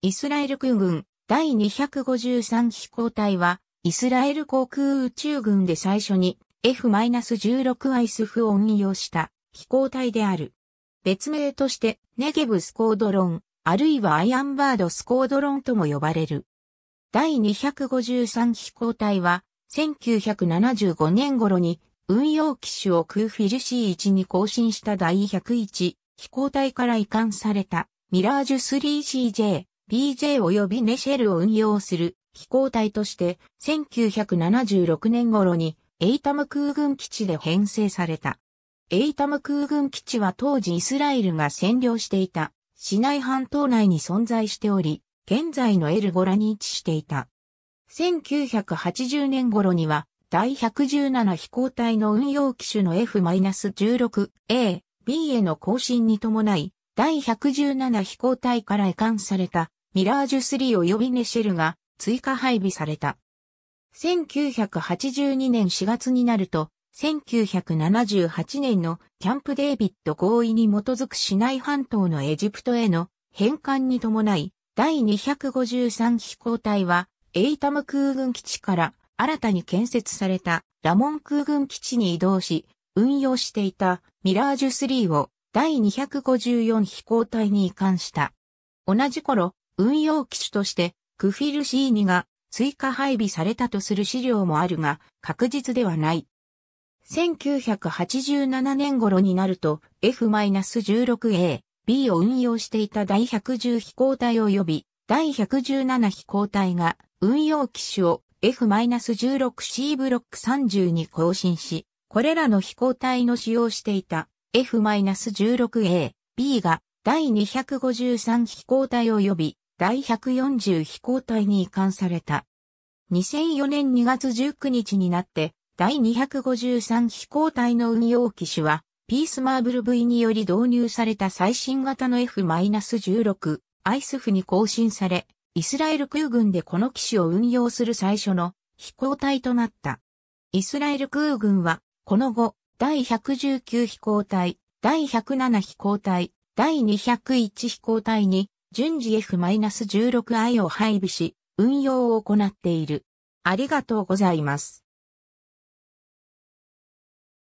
イスラエル空軍第253飛行隊は、イスラエル航空宇宙軍で最初に F-16 アイスフを運用した飛行隊である。別名としてネゲブスコードロン、あるいはアイアンバードスコードロンとも呼ばれる。第253飛行隊は、1975年頃に運用機種を空フィル C1 に更新した第101飛行隊から移管されたミラージュ 3CJ BJ 及びネシェルを運用する飛行隊として、1976年頃にエイタム空軍基地で編成された。エイタム空軍基地は当時イスラエルが占領していた市内半島内に存在しており、現在のエルゴラに位置していた。1980年頃には第117飛行隊の運用機種の F-16A、B への更新に伴い、第117飛行隊から移管されたミラージュ3及びネシェルが追加配備された。1982年4月になると、1978年のキャンプデービッド合意に基づく市内半島のエジプトへの返還に伴い、第253飛行隊は、エイタム空軍基地から新たに建設されたラモン空軍基地に移動し、運用していたミラージュ3を第254飛行隊に移管した。同じ頃、運用機種としてクフィル C2 が追加配備されたとする資料もあるが確実ではない。1987年頃になると F-16A、B を運用していた第110飛行隊及び第117飛行隊が運用機種を F-16C ブロック30に更新し、これらの飛行隊の使用していた F-16A、B が第253飛行体及び第140飛行隊に移管された。2004年2月19日になって、第253飛行隊の運用機種は、ピースマーブル V により導入された最新型の F-16、アイスフに更新され、イスラエル空軍でこの機種を運用する最初の飛行隊となった。イスラエル空軍は、この後、第119飛行隊、第107飛行隊、第201飛行隊に順次 F-16i を配備し、運用を行っている。ありがとうございます。